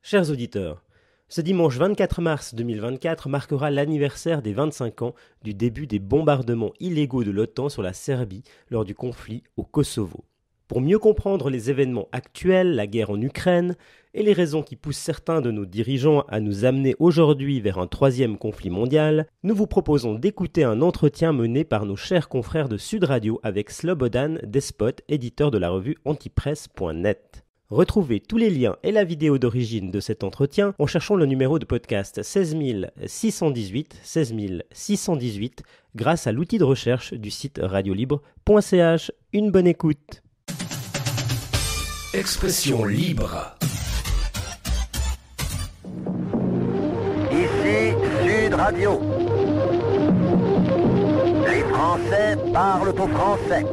Chers auditeurs, ce dimanche 24 mars 2024 marquera l'anniversaire des 25 ans du début des bombardements illégaux de l'OTAN sur la Serbie lors du conflit au Kosovo. Pour mieux comprendre les événements actuels, la guerre en Ukraine et les raisons qui poussent certains de nos dirigeants à nous amener aujourd'hui vers un troisième conflit mondial, nous vous proposons d'écouter un entretien mené par nos chers confrères de Sud Radio avec Slobodan Despot, éditeur de la revue antipresse.net. Retrouvez tous les liens et la vidéo d'origine de cet entretien en cherchant le numéro de podcast 16618 16618 grâce à l'outil de recherche du site radiolibre.ch. Une bonne écoute. Expression libre. Ici Sud Radio. Les Français parlent aux Français.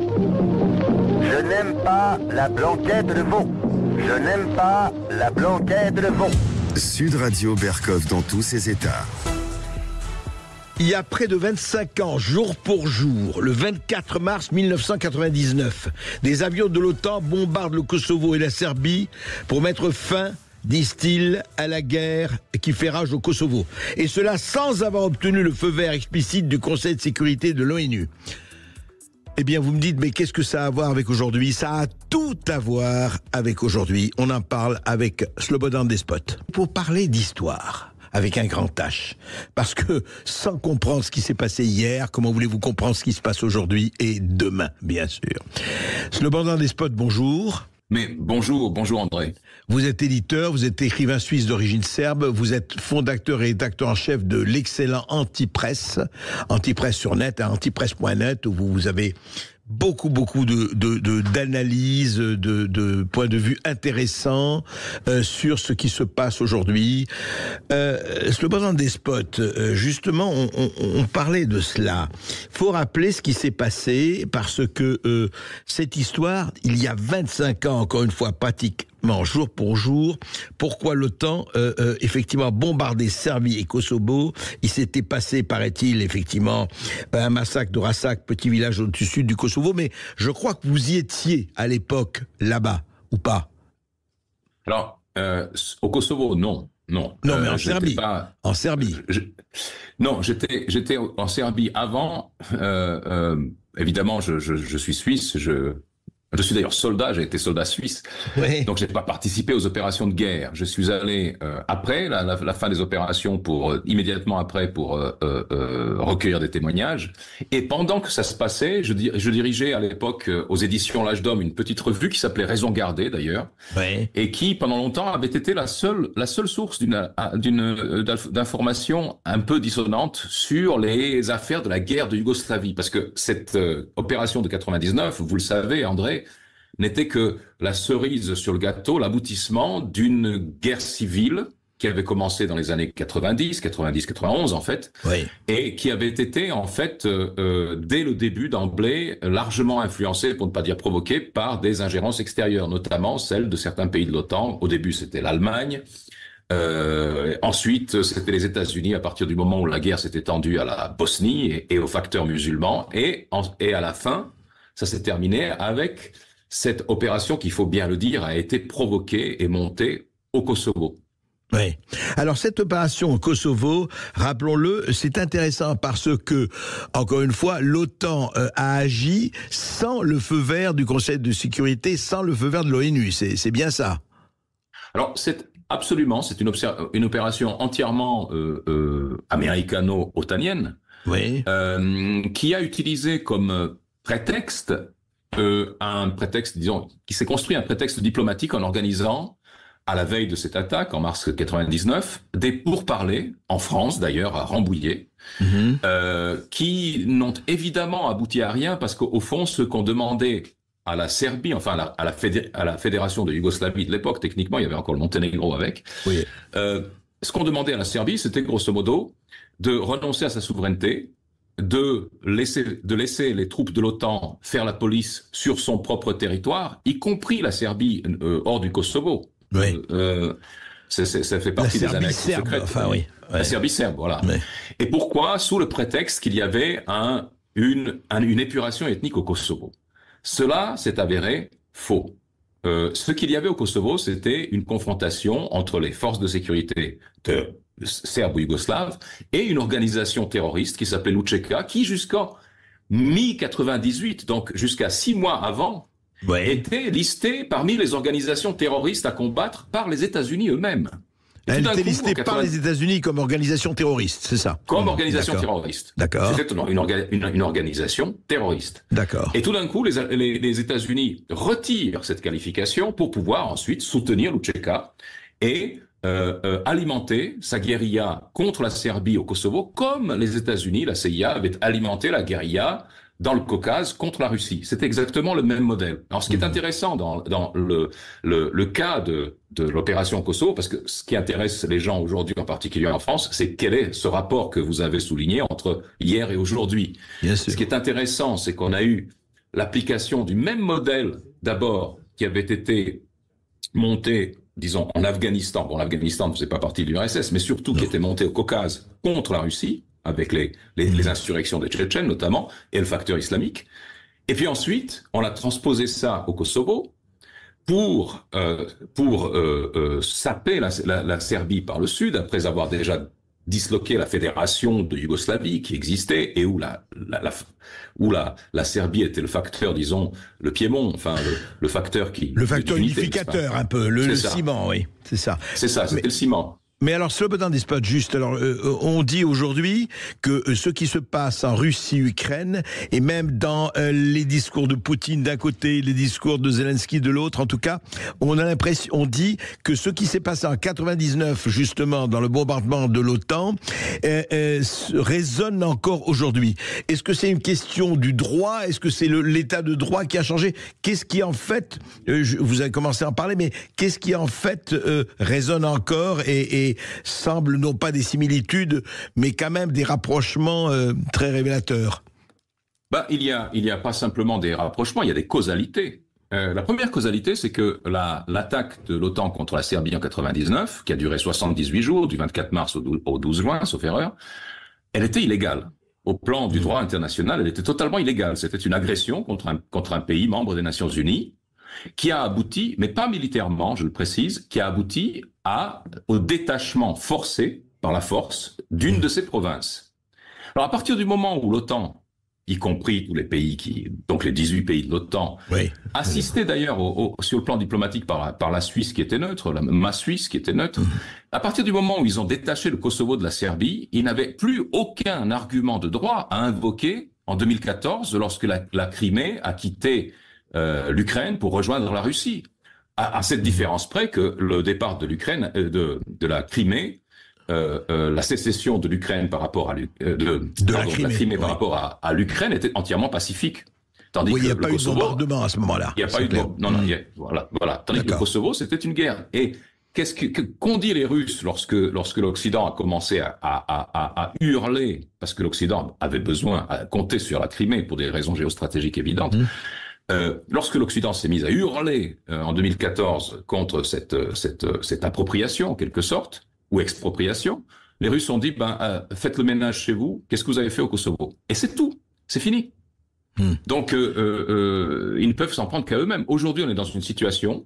Je n'aime pas la blanquette de veau. Je n'aime pas la blanquette de bon. Sud Radio Berkov dans tous ses états. Il y a près de 25 ans, jour pour jour, le 24 mars 1999, des avions de l'OTAN bombardent le Kosovo et la Serbie pour mettre fin disent-ils, à la guerre qui fait rage au Kosovo. Et cela sans avoir obtenu le feu vert explicite du Conseil de sécurité de l'ONU. Eh bien, vous me dites, mais qu'est-ce que ça a à voir avec aujourd'hui Ça a tout à voir avec aujourd'hui. On en parle avec Slobodan Despot. Pour parler d'histoire, avec un grand H. Parce que sans comprendre ce qui s'est passé hier, comment voulez-vous comprendre ce qui se passe aujourd'hui et demain, bien sûr Slobodan Despot, bonjour. Mais bonjour, bonjour André. Vous êtes éditeur, vous êtes écrivain suisse d'origine serbe, vous êtes fondateur et rédacteur en chef de l'excellent Antipresse, Antipresse sur net, à hein, antipresse.net, où vous, vous avez beaucoup, beaucoup de d'analyses, de, points de vue intéressants euh, sur ce qui se passe aujourd'hui. Euh, le président des spots, euh, justement, on, on, parlait de cela. Il faut rappeler ce qui s'est passé parce que euh, cette histoire, il y a 25 ans, encore une fois, pratique, jour pour jour, pourquoi l'OTAN, temps euh, euh, effectivement, bombardé Serbie et Kosovo. Il s'était passé, paraît-il, effectivement, un massacre de Rassak, petit village au sud du Kosovo, mais je crois que vous y étiez à l'époque, là-bas, ou pas Alors, euh, au Kosovo, non. Non, non mais en Serbie. En Serbie. non, j'étais, j'étais en Serbie avant. évidemment, je, je suis suisse. Je, je suis d'ailleurs soldat, j'ai été soldat suisse, oui. donc j'ai pas participé aux opérations de guerre. Je suis allé euh, après la, la, fin des opérations pour euh, immédiatement après pour euh, recueillir des témoignages. Et pendant que ça se passait, je, dirigeais à l'époque aux éditions L'âge d'homme une petite revue qui s'appelait Raison gardée d'ailleurs, oui. et qui pendant longtemps avait été la seule la seule source d'une d'une d'informations un peu dissonante sur les affaires de la guerre de Yougoslavie, parce que cette opération de 99, vous le savez, André n'était que la cerise sur le gâteau, l'aboutissement d'une guerre civile qui avait commencé dans les années 90, 90, 91 en fait, et qui avait été en fait euh, euh, dès le début d'emblée largement influencée, pour ne pas dire provoquée, par des ingérences extérieures, notamment celles de certains pays de l'OTAN. Au début, c'était l'Allemagne. Euh, ensuite, c'était les États-Unis à partir du moment où la guerre s'est étendue à la Bosnie et, aux facteurs musulmans. et à la fin, ça s'est terminé avec cette opération, qu'il faut bien le dire, a été provoquée et montée au Kosovo. Oui. Alors cette opération au Kosovo, rappelons-le, c'est intéressant parce que, encore une fois, l'OTAN euh, a agi sans le feu vert du Conseil de sécurité, sans le feu vert de l'ONU. C'est bien ça. Alors c'est absolument, c'est une, opération entièrement euh, euh, américano-otanienne, qui a utilisé comme prétexte euh, un prétexte, disons, qui s'est construit un prétexte diplomatique en organisant, à la veille de cette attaque, en mars 99, des pourparlers, en France d'ailleurs, à Rambouillet, mhm. euh, qui n'ont évidemment abouti à rien parce qu'au fond, ce qu'on demandait à la Serbie, enfin à la, fédération de Yougoslavie de l'époque, techniquement, il y avait encore le Monténégro avec. Euh, ce qu'on demandait à la Serbie, c'était grosso modo de renoncer à sa souveraineté, de laisser, de laisser les troupes de l'OTAN faire la police sur son propre territoire, y compris la Serbie euh, hors du Kosovo. Euh, ça fait partie des annexes secrètes. Enfin, oui. La Serbie serbe, voilà. Et pourquoi Sous le prétexte qu'il y avait un, une, une épuration ethnique au Kosovo. Cela s'est avéré faux. Euh, ce qu'il y avait au Kosovo, c'était une confrontation entre les forces de sécurité de serbo-yougoslave, et une organisation terroriste qui s'appelait l'Utcheka, qui jusqu'en mi-98, donc jusqu'à six mois avant, était listée parmi les organisations terroristes à combattre par les États-Unis eux-mêmes. Elle était listée par les États-Unis comme organisation terroriste, c'est ça Comme organisation terroriste. D'accord. C'était une, organisation terroriste. D'accord. Et tout d'un coup, les, États-Unis retirent cette qualification pour pouvoir ensuite soutenir l'Ucheka et euh, euh, alimenter sa guérilla contre la Serbie au Kosovo, comme les États-Unis, la CIA, avait alimenté la guérilla dans le Caucase contre la Russie. C'est exactement le même modèle. Alors, ce qui est mhm. intéressant dans, dans le, le, le, cas de, de l'opération Kosovo, parce que ce qui intéresse les gens aujourd'hui, en particulier en France, c'est quel est ce rapport que vous avez souligné entre hier et aujourd'hui. Ce qui est intéressant, c'est qu'on a eu l'application du même modèle d'abord qui avait été monté disons, en Afghanistan, bon, l'Afghanistan ne faisait pas partie de l'URSS, mais surtout qui était monté au Caucase contre la Russie, avec les, les, les mmh. insurrections des Tchétchènes notamment, et le facteur islamique. Et puis ensuite, on a transposé ça au Kosovo pour, euh, pour euh, euh saper la, la, la, Serbie par le sud, après avoir déjà disloquer la fédération de Yougoslavie qui existait et où la, la, où la, la, Serbie était le facteur, disons, le Piémont, enfin le, facteur qui... Le facteur unificateur un peu, le, ciment, oui, c'est ça. C'est ça, c'était le ciment. Mais alors, Slobodan dispatch juste. Alors, euh, euh, on dit aujourd'hui que euh, ce qui se passe en Russie, Ukraine, et même dans les discours de Poutine d'un côté, les discours de Zelensky de l'autre, en tout cas, on a l'impression, on dit que ce qui s'est passé en 99, justement, dans le bombardement de l'OTAN, résonne encore aujourd'hui. Est-ce que c'est une question du droit Est-ce que c'est l'état de droit qui a changé Qu'est-ce qui, en fait, vous avez commencé à en parler, mais qu'est-ce qui, en fait, résonne encore et semblent non pas des similitudes, mais quand même des rapprochements euh, très révélateurs bah, Il n'y a, il y a pas simplement des rapprochements, il y a des causalités. Euh, la première causalité, c'est que l'attaque de l'OTAN contre la Serbie en 99, qui a duré 78 jours, du 24 mars au 12, au 12 juin, sauf erreur, elle était illégale. Au plan du droit international, elle était totalement illégale. C'était une agression contre un, contre un pays membre des Nations Unies, qui a abouti, mais pas militairement, je le précise, qui a abouti au détachement forcé, par la force, d'une de ces provinces. Alors à partir du moment où l'OTAN, y compris tous les pays qui, donc les 18 pays de l'OTAN, assistaient d'ailleurs au, sur le plan diplomatique par la, Suisse qui était neutre, la, ma Suisse qui était neutre, mm-hmm. à partir du moment où ils ont détaché le Kosovo de la Serbie, ils n'avaient plus aucun argument de droit à invoquer en 2014 lorsque la, Crimée a quitté euh, l'Ukraine pour rejoindre la Russie à, cette différence près que le départ de l'Ukraine, euh, de, de la Crimée, euh, euh, la sécession de l'Ukraine par rapport à euh, de, de, la Crimée, par rapport à, à l'Ukraine était entièrement pacifique. Tandis oui, il n'y a pas eu de bombardement à ce moment-là. Il n'y a pas eu de Non, non, mm. voilà, voilà. Tandis que le Kosovo, c'était une guerre. Et qu'est-ce que, qu'ont dit les Russes lorsque, lorsque l'Occident a commencé à, à, à hurler, parce que l'Occident avait besoin, à compter sur la Crimée pour des raisons géostratégiques évidentes, mm. Euh, lorsque l'Occident s'est mis à hurler euh, en 2014 contre cette, euh, cette, cette, appropriation, en quelque sorte, ou expropriation, les Russes ont dit ben, faites le ménage chez vous, qu'est-ce que vous avez fait au Kosovo Et c'est tout, c'est fini. Hmm. Donc, ils ne peuvent s'en prendre qu'à eux-mêmes. Aujourd'hui, on est dans une situation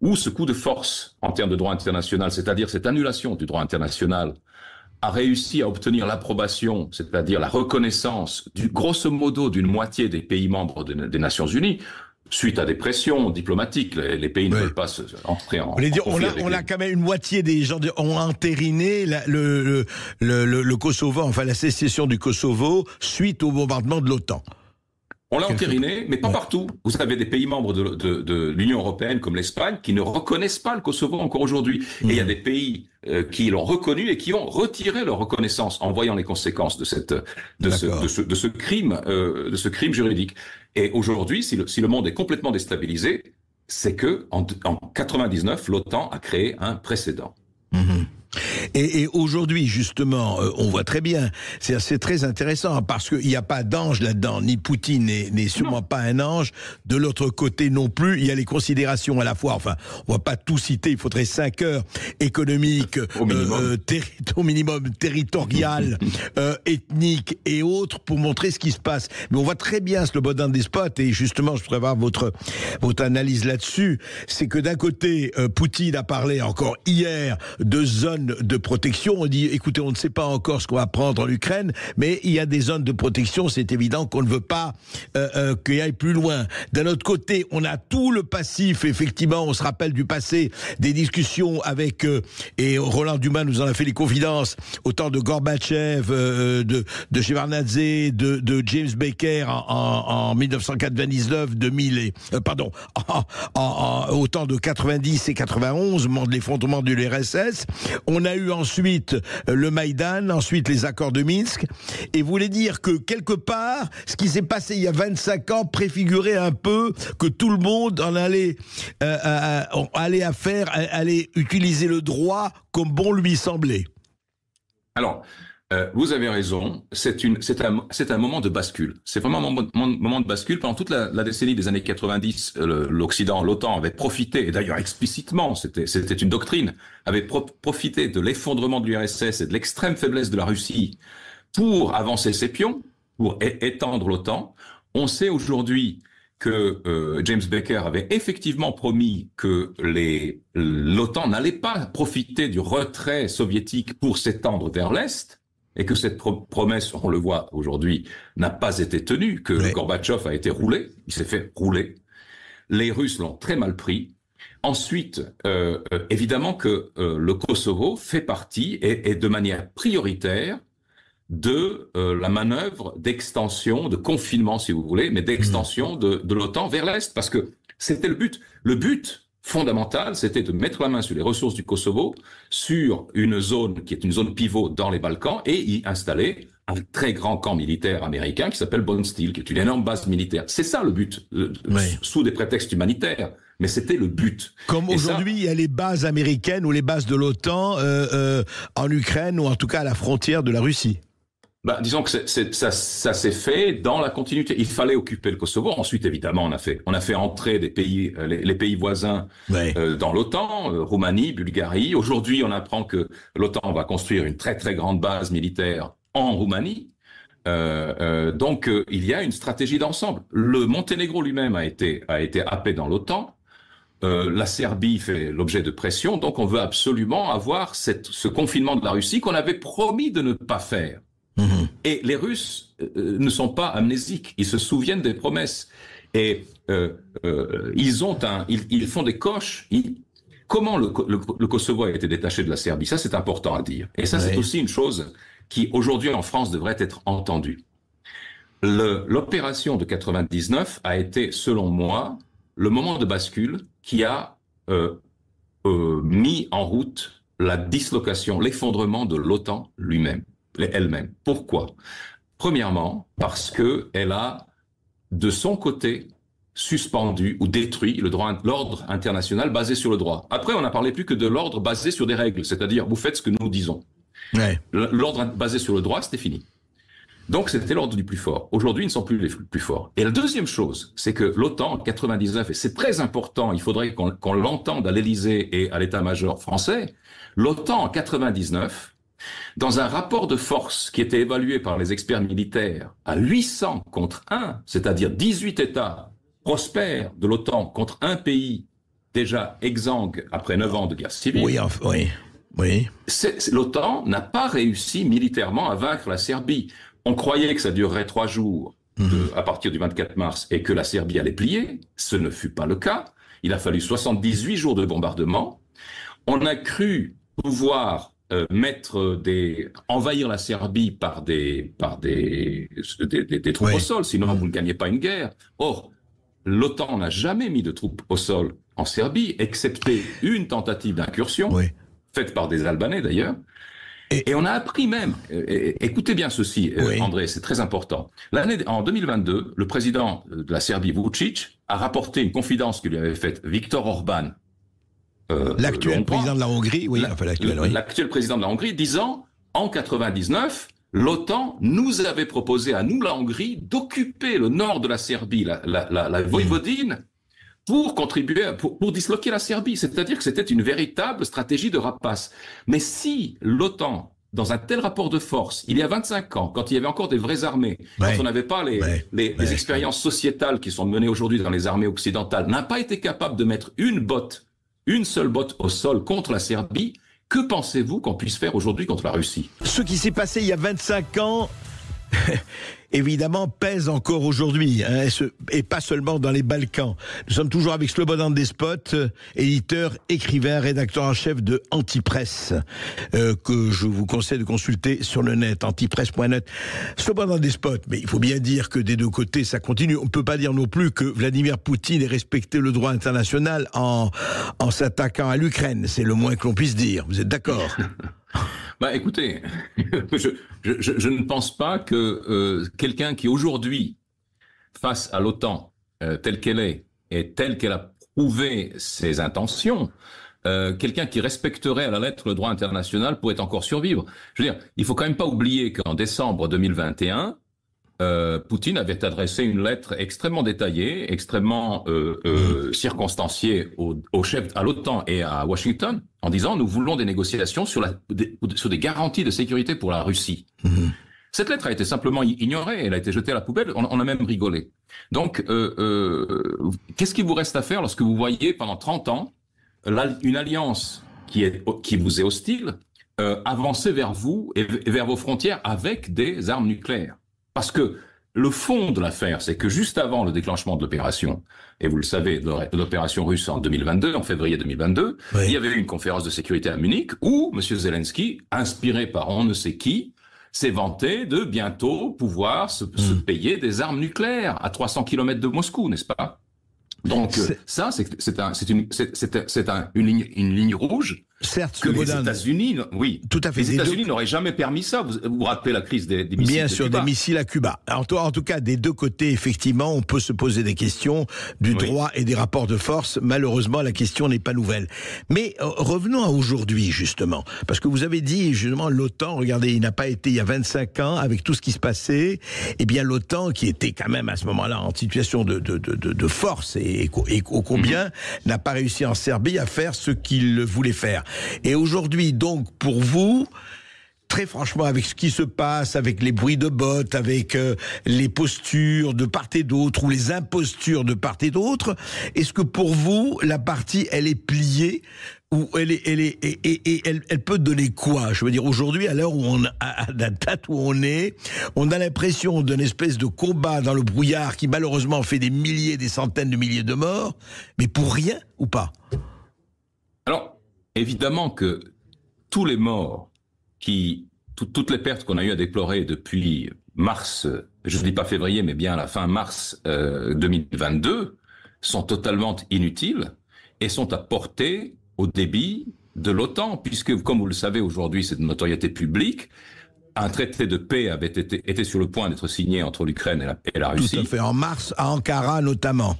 où ce coup de force en termes de droit international, c'est-à-dire cette annulation du droit international a réussi à obtenir l'approbation, c'est-à-dire la reconnaissance, du, grosso modo, d'une moitié des pays membres des Nations Unies, suite à des pressions diplomatiques, les, pays ne veulent pas se, entrer en. on, a, on quand même une moitié des gens ont intériné le, le, le, le, Kosovo, enfin la sécession du Kosovo, suite au bombardement de l'OTAN. On l'a entériné, mais pas partout. Vous avez des pays membres de, l'Union européenne, comme l'Espagne, qui ne reconnaissent pas le Kosovo encore aujourd'hui. Et il y a mm. des pays euh, qui l'ont reconnu et qui ont retiré leur reconnaissance en voyant les conséquences de cette de, ce, de ce, crime euh, de ce crime juridique. Et aujourd'hui, si le, monde est complètement déstabilisé, c'est que en, en 99, l'OTAN a créé un précédent. Mm-hmm. Et, et aujourd'hui, justement, euh, on voit très bien, c'est très intéressant, hein, parce qu'il n'y a pas d'ange là-dedans, ni Poutine n'est sûrement pas un ange. De l'autre côté non plus, il y a les considérations à la fois, enfin, on ne va pas tout citer, il faudrait 5 heures, économiques, au minimum, euh, euh, euh ethnique territoriales, ethniques et autres, pour montrer ce qui se passe. Mais on voit très bien ce le bodin des spots, et justement, je voudrais voir votre, votre analyse là-dessus, c'est que d'un côté, Poutine a parlé encore hier de zones de protection. On dit, écoutez, on ne sait pas encore ce qu'on va prendre en Ukraine, mais il y a des zones de protection. C'est évident qu'on ne veut pas euh, euh qu'il aille plus loin. D'un autre côté, on a tout le passif. Effectivement, on se rappelle du passé des discussions avec euh, et Roland Dumas nous en a fait les confidences autant de Gorbatchev, euh, de de Shevardnadze, de, de James Baker en, 1999, 2000 pardon, en, au temps de 90 et 91, moment de l'effondrement de l'URSS. On a eu ensuite euh, le Maïdan, ensuite les accords de Minsk, et voulez dire que quelque part, ce qui s'est passé il y a 25 ans préfigurait un peu que tout le monde en allait, euh, euh, à, faire, allait utiliser le droit comme bon lui semblait. Alors, euh, vous avez raison, c'est un, moment de bascule. C'est vraiment un moment, de bascule. Pendant toute la, décennie des années 90, euh, l'Occident, l'OTAN avait profité, et d'ailleurs explicitement, c'était, une doctrine, avait profité de l'effondrement de l'URSS et de l'extrême faiblesse de la Russie pour avancer ses pions, pour étendre l'OTAN. On sait aujourd'hui que euh, James Baker avait effectivement promis que l'OTAN n'allait pas profiter du retrait soviétique pour s'étendre vers l'Est et que cette promesse, on le voit aujourd'hui, n'a pas été tenue, que Gorbatchev a été roulé, il s'est fait rouler. Les Russes l'ont très mal pris. Ensuite, euh, euh, évidemment que euh, le Kosovo fait partie et, de manière prioritaire de la manœuvre d'extension, de confinement si vous voulez, mais d'extension mmh. de, de l'OTAN vers l'Est, parce que c'était le but. Le but, fondamental, c'était de mettre la main sur les ressources du Kosovo, sur une zone qui est une zone pivot dans les Balkans, et y installer un très grand camp militaire américain qui s'appelle bonne qui est une énorme base militaire. C'est ça le but, euh, sous des prétextes humanitaires. Mais c'était le but. Comme aujourd'hui, il y a les bases américaines ou les bases de l'OTAN euh, euh, en Ukraine ou en tout cas à la frontière de la Russie. Bah, disons que ça, ça s'est fait dans la continuité. Il fallait occuper le Kosovo. Ensuite, évidemment, on a fait, on a fait entrer des pays, euh, les, pays voisins euh, dans l'OTAN, euh, Roumanie, Bulgarie. Aujourd'hui, on apprend que l'OTAN va construire une très très grande base militaire en Roumanie. Euh, donc, il y a une stratégie d'ensemble. Le Monténégro lui-même a été a été happé dans l'OTAN. Euh, la Serbie fait l'objet de pression, donc on veut absolument avoir cette, ce confinement de la Russie qu'on avait promis de ne pas faire. Mhm. Et les Russes euh, euh, ne sont pas amnésiques, ils se souviennent des promesses. Et euh, ils, ont ils, font des coches. comment le, Kosovo a été détaché de la Serbie Ça, c'est important à dire. Et ça, c'est aussi une chose qui, aujourd'hui, en France, devrait être entendue. L'opération de 99 a été, selon moi, le moment de bascule qui a mis en route la dislocation, l'effondrement de l'OTAN lui-même elle-même. Pourquoi Premièrement, parce qu'elle a, de son côté, suspendu ou détruit l'ordre international basé sur le droit. Après, on n'a parlé plus que de l'ordre basé sur des règles, c'est-à-dire vous faites ce que nous disons. L'ordre basé sur le droit, c'était fini. Donc c'était l'ordre du plus fort. Aujourd'hui, ils ne sont plus les plus forts. Et la deuxième chose, c'est que l'OTAN en 99, et c'est très important, il faudrait qu'on l'entende à l'Élysée et à l'état-major français, l'OTAN en 99 dans un rapport de force qui était évalué par les experts militaires à 800 contre 1, c'est-à-dire 18 États prospères de l'OTAN contre un pays déjà exsangue après 9 ans de guerre civile, oui, oui, oui. l'OTAN n'a pas réussi militairement à vaincre la Serbie. On croyait que ça durerait trois jours mhm. à partir du 24 mars et que la Serbie allait plier. Ce ne fut pas le cas. Il a fallu 78 jours de bombardement. On a cru pouvoir euh, mettre des envahir la Serbie par des par des des, troupes au sol, sinon mm. vous ne gagnez pas une guerre. Or, l'OTAN n'a jamais mis de troupes au sol en Serbie, excepté une tentative d'incursion faite par des Albanais d'ailleurs. Et, on a appris même, euh, écoutez bien ceci, euh, André, c'est très important. L'année en 2022, le président de la Serbie Vucic, a rapporté une confidence que lui avait faite Viktor Orban, euh, l'actuel président de la Hongrie, oui, l'actuel président de la Hongrie, disant en 99, l'OTAN nous avait proposé à nous, la Hongrie, d'occuper le nord de la Serbie, la, la, la, la hmm. Voïvodine, pour contribuer, pour, pour disloquer la Serbie. C'est-à-dire que c'était une véritable stratégie de rapace. Mais si l'OTAN dans un tel rapport de force, il y a 25 ans, quand il y avait encore des vraies armées, quand on n'avait pas les, les, expériences sociétales qui sont menées aujourd'hui dans les armées occidentales, n'a pas été capable de mettre une botte une seule botte au sol contre la Serbie. Que pensez-vous qu'on puisse faire aujourd'hui contre la Russie Ce qui s'est passé il y a 25 ans évidemment, pèse encore aujourd'hui, hein, et, pas seulement dans les Balkans. Nous sommes toujours avec Slobodan Despot, euh, éditeur, écrivain, rédacteur en chef de Antipresse, euh, que je vous conseille de consulter sur le net, antipresse.net. Slobodan Despot, mais il faut bien dire que des deux côtés, ça continue. On ne peut pas dire non plus que Vladimir Poutine ait respecté le droit international en, en s'attaquant à l'Ukraine. C'est le moins que l'on puisse dire. Vous êtes d'accord Bah, écoutez, je, ne pense pas que euh, quelqu'un qui aujourd'hui, face à l'OTAN euh, telle qu'elle est et telle qu'elle a prouvé ses intentions, euh, quelqu'un qui respecterait à la lettre le droit international pourrait encore survivre. Je veux dire, il faut quand même pas oublier qu'en décembre 2021, euh, Poutine avait adressé une lettre extrêmement détaillée, extrêmement euh, euh, circonstanciée au, au, chef, à l'OTAN et à Washington, en disant nous voulons des négociations sur, la, des, sur des garanties de sécurité pour la Russie. Mhm. Cette lettre a été simplement ignorée, elle a été jetée à la poubelle, on, a même rigolé. Donc, euh, qu'est-ce qu'il vous reste à faire lorsque vous voyez pendant 30 ans une alliance qui, est, qui vous est hostile avancer vers vous et vers vos frontières avec des armes nucléaires parce que le fond de l'affaire, c'est que juste avant le déclenchement de l'opération, et vous le savez, l'opération russe en 2022, en février 2022, il y avait eu une conférence de sécurité à Munich où M. Zelensky, inspiré par on ne sait qui, s'est vanté de bientôt pouvoir se, hmm. payer des armes nucléaires à 300 km de Moscou, n'est-ce pas Donc euh, ça, c'est une ligne rouge Certes, que les États-Unis, oui, tout à fait. Les États-Unis n'auraient jamais permis ça. Vous vous rappelez la crise des, des missiles Bien sûr, des missiles à Cuba. En tout, cas, des deux côtés, effectivement, on peut se poser des questions du droit et des rapports de force. Malheureusement, la question n'est pas nouvelle. Mais euh, revenons à aujourd'hui, justement, parce que vous avez dit justement l'OTAN. Regardez, il n'a pas été il y a 25 ans avec tout ce qui se passait. Eh bien, l'OTAN, qui était quand même à ce moment-là en situation de, de, de, de force et, et, combien, mhm. n'a pas réussi en Serbie à faire ce qu'il voulait faire. Et aujourd'hui, donc, pour vous, très franchement, avec ce qui se passe, avec les bruits de bottes, avec euh, les postures de part et d'autre, ou les impostures de part et d'autre, est-ce que pour vous, la partie, elle est pliée ou elle, et, elle, peut donner quoi Je veux dire, aujourd'hui, à l'heure où on a, la date où on est, on a l'impression d'une espèce de combat dans le brouillard qui malheureusement fait des milliers, des centaines de milliers de morts, mais pour rien ou pas Évidemment que tous les morts qui, toutes les pertes qu'on a eu à déplorer depuis mars, je ne dis pas février, mais bien à la fin mars 2022, euh, sont totalement inutiles et sont à porter au débit de l'OTAN, puisque, comme vous le savez aujourd'hui, c'est de notoriété publique, un traité de paix avait été était sur le point d'être signé entre l'Ukraine et la, Russie. Tout à fait, en mars, à Ankara notamment.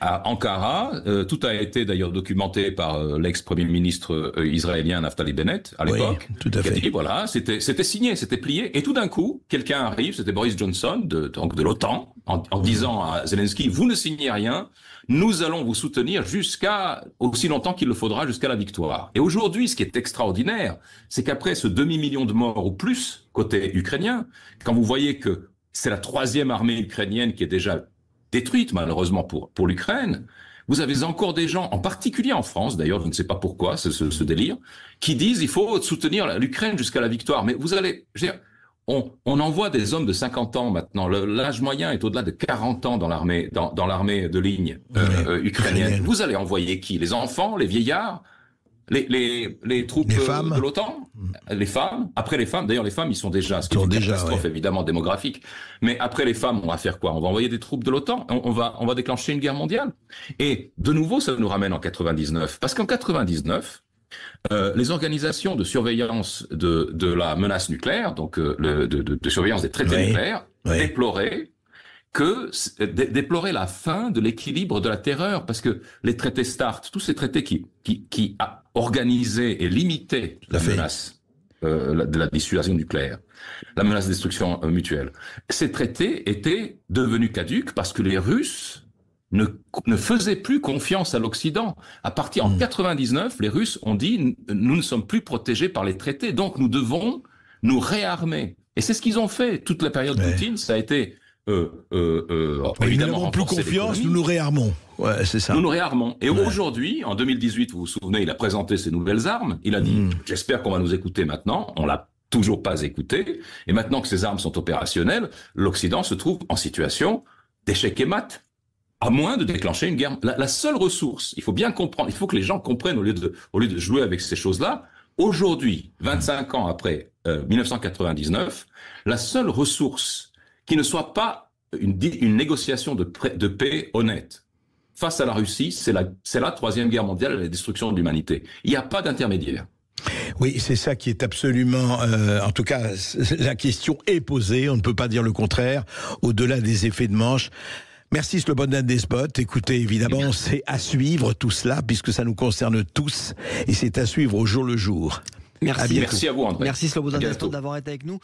À Ankara, euh, tout a été d'ailleurs documenté par euh, l'ex-premier ministre euh, israélien Naftali Bennett à l'époque. Oui, tout à fait. a dit, voilà, c'était signé, c'était plié. Et tout d'un coup, quelqu'un arrive, c'était Boris Johnson de, donc de l'OTAN, en, disant à Zelensky, vous ne signez rien, nous allons vous soutenir jusqu'à aussi longtemps qu'il le faudra, jusqu'à la victoire. Et aujourd'hui, ce qui est extraordinaire, c'est qu'après ce demi-million de morts ou plus côté ukrainien, quand vous voyez que c'est la troisième armée ukrainienne qui est déjà détruite, malheureusement pour, pour l'Ukraine, vous avez encore des gens, en particulier en France, d'ailleurs, je ne sais pas pourquoi, ce, ce, délire, qui disent il faut soutenir l'Ukraine jusqu'à la victoire. Mais vous allez, je on, envoie des hommes de 50 ans maintenant. L'âge moyen est au-delà de 40 ans dans l'armée, dans, de ligne euh, euh, ukrainienne. Vous allez envoyer qui Les enfants, les vieillards, les, troupes de l'OTAN, mm. les femmes. Après les femmes, d'ailleurs les femmes, ils sont déjà, ce qui est une catastrophe évidemment démographique. Mais après les femmes, on va faire quoi On va envoyer des troupes de l'OTAN. on, va on va déclencher une guerre mondiale. Et de nouveau, ça nous ramène en 99, parce qu'en 99, euh, les organisations de surveillance de, de la menace nucléaire, donc euh, de, de, surveillance des traités nucléaires, déploraient que euh, la fin de l'équilibre de la terreur, parce que les traités START, tous ces traités qui, qui, qui organisé et limité la, menace de la dissuasion nucléaire, la menace de destruction mutuelle, ces traités étaient devenus caducs parce que les Russes ne, ne faisaient plus confiance à l'Occident. À partir en 99, hmm. les Russes ont dit nous ne sommes plus protégés par les traités, donc nous devons nous réarmer. Et c'est ce qu'ils ont fait. Toute la période de Poutine, ça a été euh, euh, euh, évidemment plus confiance, nous nous réarmons. c'est ça. Nous nous réarmons. Et aujourd'hui, en 2018, vous vous souvenez, il a présenté ses nouvelles armes. Il a dit hmm. j'espère qu'on va nous écouter maintenant. On l'a toujours pas écouté. Et maintenant que ces armes sont opérationnelles, l'Occident se trouve en situation d'échec et mat à moins de déclencher une guerre. La, seule ressource, il faut bien comprendre, il faut que les gens comprennent au lieu de, au lieu de jouer avec ces choses-là, aujourd'hui, 25 ans après 1999, euh, la seule ressource qui ne soit pas une, une négociation de, de paix honnête face à la Russie, c'est la, la troisième guerre mondiale et la destruction de l'humanité. Il n'y a pas d'intermédiaire. Oui, c'est ça qui est absolument, euh, en tout cas, la question est posée, on ne peut pas dire le contraire, au-delà des effets de manche. Merci, le Despot, des spots. Écoutez, évidemment, c'est à suivre tout cela, puisque ça nous concerne tous, et c'est à suivre au jour le jour. Merci. À Merci à vous, André. Merci, Slobodan, d'avoir été avec nous.